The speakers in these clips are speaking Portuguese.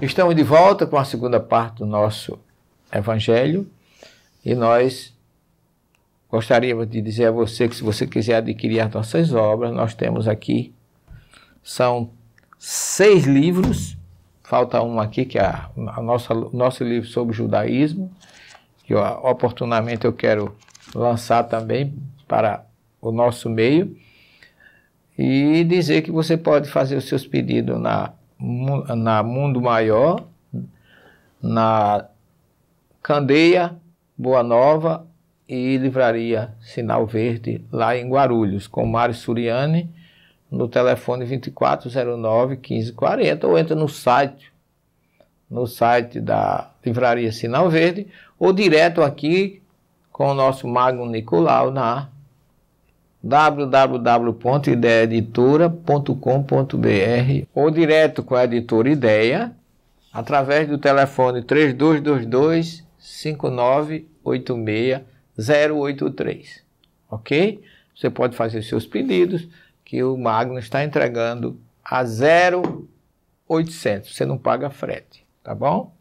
Estamos de volta com a segunda parte do nosso Evangelho e nós gostaríamos de dizer a você que, se você quiser adquirir as nossas obras, nós temos aqui, são seis livros, falta um aqui que é a, nossa, o nosso livro sobre judaísmo, que eu, oportunamente eu quero lançar também para o nosso meio e dizer que você pode fazer os seus pedidos na na Mundo Maior, na Candeia, Boa Nova e Livraria Sinal Verde, lá em Guarulhos, com Mário Suriani, no telefone 2409 1540, ou entra no site, no site da Livraria Sinal Verde, ou direto aqui com o nosso Magno Nicolau na www.ideeditora.com.br ou direto com a editora Ideia através do telefone 3222 5986 083. OK? Você pode fazer seus pedidos que o Magno está entregando a 0,800. Você não paga frete, tá bom?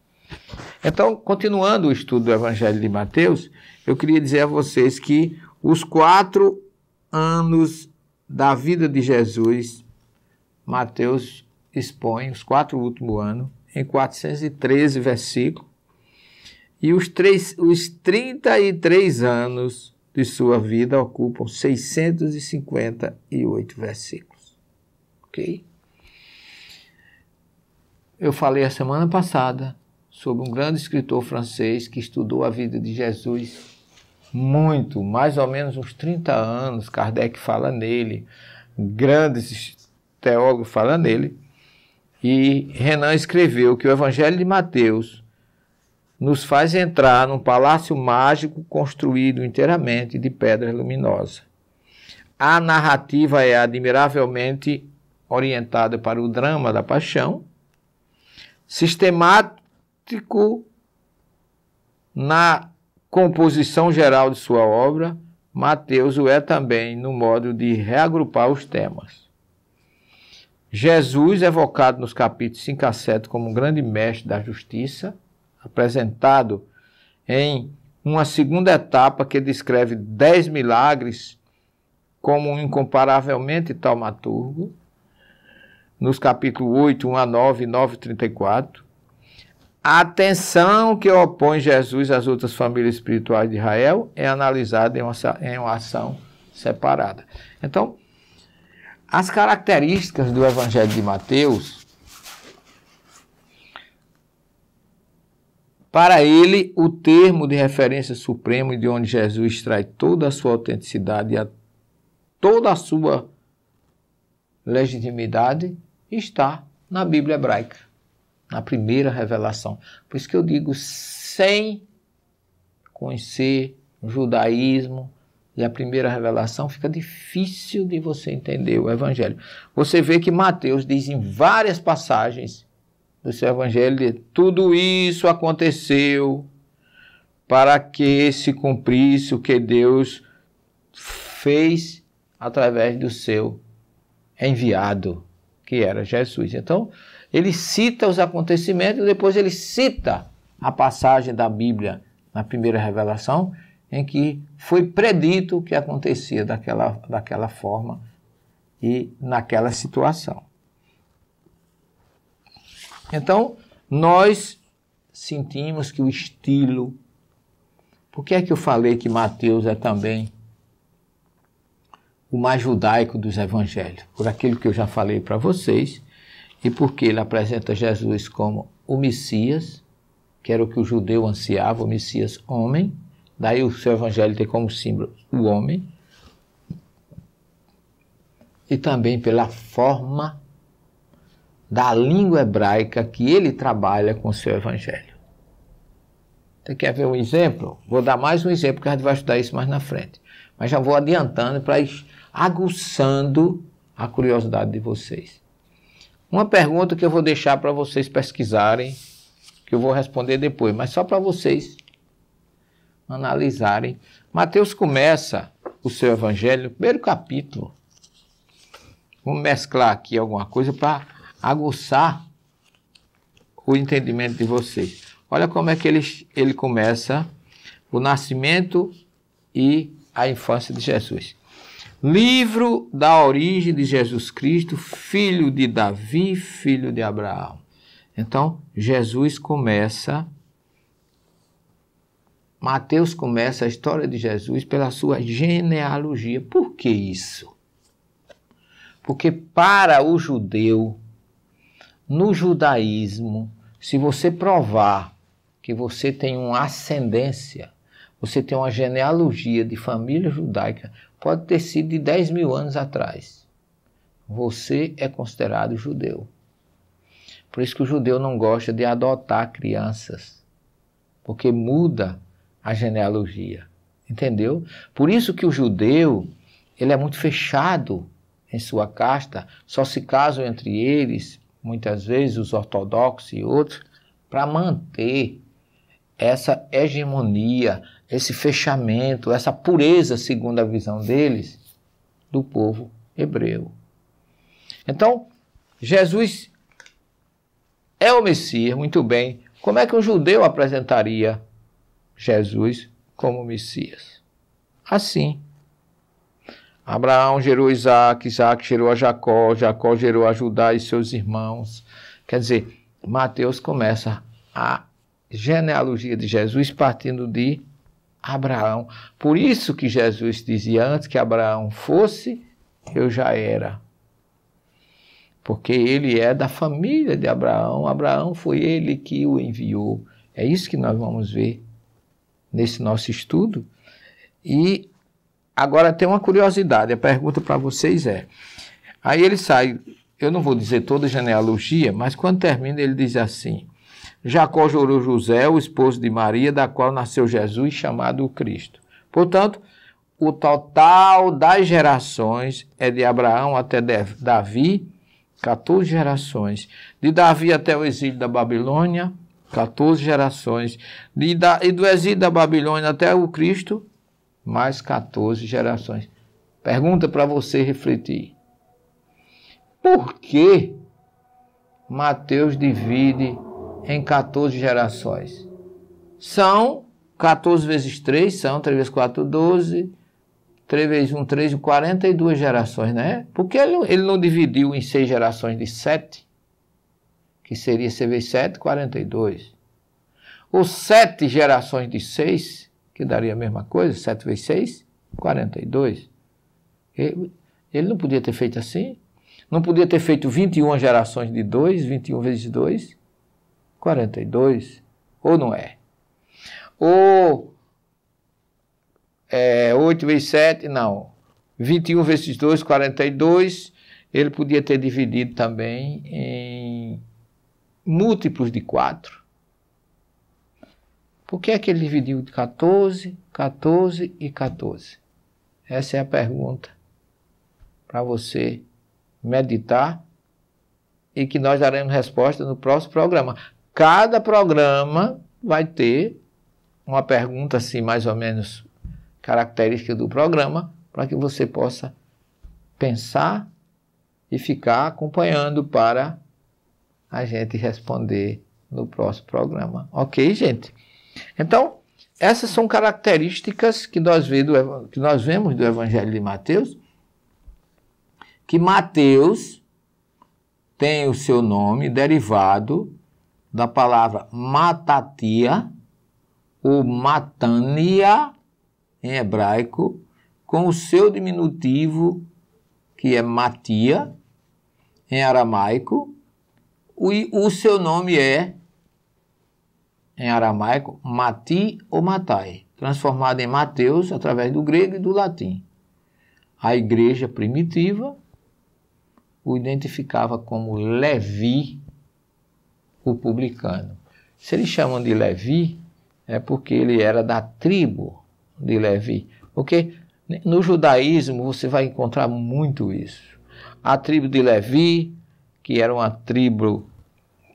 Então, continuando o estudo do Evangelho de Mateus, eu queria dizer a vocês que os quatro anos da vida de Jesus, Mateus expõe os quatro últimos anos em 413 versículos, e os, três, os 33 anos de sua vida ocupam 658 versículos. Ok? Eu falei a semana passada sobre um grande escritor francês que estudou a vida de Jesus muito, mais ou menos uns 30 anos, Kardec fala nele, grandes teólogos falam nele. E Renan escreveu que o Evangelho de Mateus nos faz entrar num palácio mágico construído inteiramente de pedra luminosa. A narrativa é admiravelmente orientada para o drama da paixão, sistemático na composição geral de sua obra, Mateus o é também no modo de reagrupar os temas. Jesus, evocado nos capítulos 5 a 7 como um grande mestre da justiça, apresentado em uma segunda etapa que descreve dez milagres como um incomparavelmente taumaturgo, nos capítulos 8, 1 a 9 e 9 34, a atenção que opõe Jesus às outras famílias espirituais de Israel é analisada em uma, em uma ação separada. Então, as características do Evangelho de Mateus, para ele, o termo de referência supremo e de onde Jesus extrai toda a sua autenticidade e toda a sua legitimidade está na Bíblia hebraica na primeira revelação. Por isso que eu digo, sem conhecer o judaísmo e a primeira revelação, fica difícil de você entender o evangelho. Você vê que Mateus diz em várias passagens do seu evangelho, tudo isso aconteceu para que se cumprisse o que Deus fez através do seu enviado, que era Jesus. Então, ele cita os acontecimentos, depois ele cita a passagem da Bíblia na primeira revelação, em que foi predito o que acontecia daquela, daquela forma e naquela situação. Então, nós sentimos que o estilo. Por que é que eu falei que Mateus é também o mais judaico dos evangelhos? Por aquilo que eu já falei para vocês, e porque ele apresenta Jesus como o Messias, que era o que o judeu ansiava, o Messias homem, daí o seu evangelho tem como símbolo o homem, e também pela forma da língua hebraica que ele trabalha com o seu evangelho. Você quer ver um exemplo? Vou dar mais um exemplo, que a gente vai estudar isso mais na frente. Mas já vou adiantando para aguçando a curiosidade de vocês. Uma pergunta que eu vou deixar para vocês pesquisarem, que eu vou responder depois, mas só para vocês analisarem. Mateus começa o seu evangelho, primeiro capítulo. Vamos mesclar aqui alguma coisa para aguçar o entendimento de vocês. Olha como é que ele, ele começa o nascimento e a infância de Jesus. Livro da origem de Jesus Cristo, filho de Davi, filho de Abraão. Então, Jesus começa. Mateus começa a história de Jesus pela sua genealogia. Por que isso? Porque para o judeu, no judaísmo, se você provar que você tem uma ascendência, você tem uma genealogia de família judaica, pode ter sido de 10 mil anos atrás. Você é considerado judeu. Por isso que o judeu não gosta de adotar crianças, porque muda a genealogia, entendeu? Por isso que o judeu, ele é muito fechado em sua casta, só se casam entre eles, muitas vezes os ortodoxos e outros, para manter essa hegemonia, esse fechamento, essa pureza, segundo a visão deles, do povo hebreu. Então, Jesus é o Messias, muito bem. Como é que um judeu apresentaria Jesus como Messias? Assim. Abraão gerou Isaac, Isaac gerou a Jacó, Jacó gerou a Judá e seus irmãos. Quer dizer, Mateus começa a genealogia de Jesus partindo de Abraão. Por isso que Jesus dizia: antes que Abraão fosse, eu já era. Porque ele é da família de Abraão, Abraão foi ele que o enviou. É isso que nós vamos ver nesse nosso estudo. E agora tem uma curiosidade, a pergunta para vocês é: aí ele sai, eu não vou dizer toda a genealogia, mas quando termina ele diz assim: Jacó jurou José, o esposo de Maria, da qual nasceu Jesus, chamado o Cristo. Portanto, o total das gerações é de Abraão até Davi, 14 gerações. De Davi até o exílio da Babilônia, 14 gerações. De, da, e do exílio da Babilônia até o Cristo, mais 14 gerações. Pergunta para você refletir. Por que Mateus divide em 14 gerações. São 14 vezes 3, são 3 vezes 4, 12. 3 vezes 1, 13, 42 gerações, né? Porque ele, ele não dividiu em 6 gerações de 7, que seria 6 vezes 7, 42. Ou 7 gerações de 6, que daria a mesma coisa, 7 vezes 6, 42. Ele, ele não podia ter feito assim. Não podia ter feito 21 gerações de 2, 21 vezes 2, 42 ou não é? Ou é, 8 vezes 7, não. 21 vezes 2, 42. Ele podia ter dividido também em múltiplos de 4. Por que é que ele dividiu de 14, 14 e 14? Essa é a pergunta para você meditar e que nós daremos resposta no próximo programa. Cada programa vai ter uma pergunta assim mais ou menos característica do programa para que você possa pensar e ficar acompanhando para a gente responder no próximo programa. OK, gente? Então, essas são características que nós, do, que nós vemos do Evangelho de Mateus, que Mateus tem o seu nome derivado da palavra matatia ou matania em hebraico, com o seu diminutivo que é matia em aramaico, e o seu nome é em aramaico mati ou matai, transformado em Mateus através do grego e do latim. A igreja primitiva o identificava como Levi o publicano. Se eles chamam de Levi, é porque ele era da tribo de Levi. Porque no judaísmo você vai encontrar muito isso. A tribo de Levi, que era uma tribo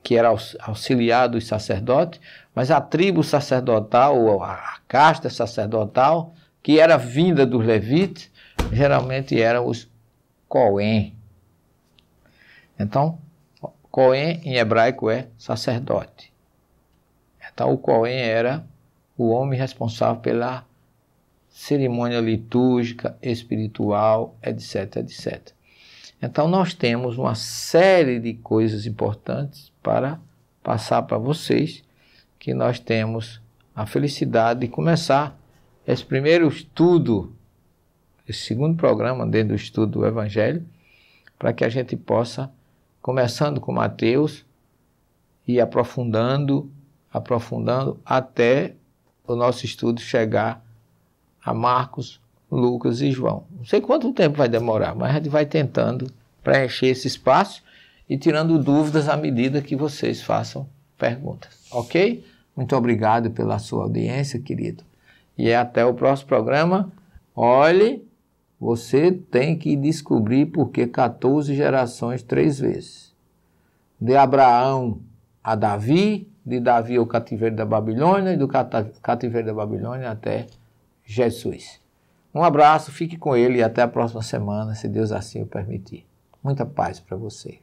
que era auxiliar dos sacerdotes, mas a tribo sacerdotal, a casta sacerdotal, que era vinda dos levites, geralmente eram os Coen. Então, Cohen em hebraico é sacerdote. Então o Cohen era o homem responsável pela cerimônia litúrgica, espiritual, etc, etc. Então nós temos uma série de coisas importantes para passar para vocês que nós temos a felicidade de começar esse primeiro estudo, esse segundo programa dentro do estudo do Evangelho, para que a gente possa começando com Mateus e aprofundando, aprofundando até o nosso estudo chegar a Marcos, Lucas e João. Não sei quanto tempo vai demorar, mas a gente vai tentando preencher esse espaço e tirando dúvidas à medida que vocês façam perguntas, ok? Muito obrigado pela sua audiência, querido. E até o próximo programa. Olhe você tem que descobrir por que 14 gerações três vezes. De Abraão a Davi, de Davi ao cativeiro da Babilônia e do cativeiro da Babilônia até Jesus. Um abraço, fique com ele e até a próxima semana, se Deus assim o permitir. Muita paz para você.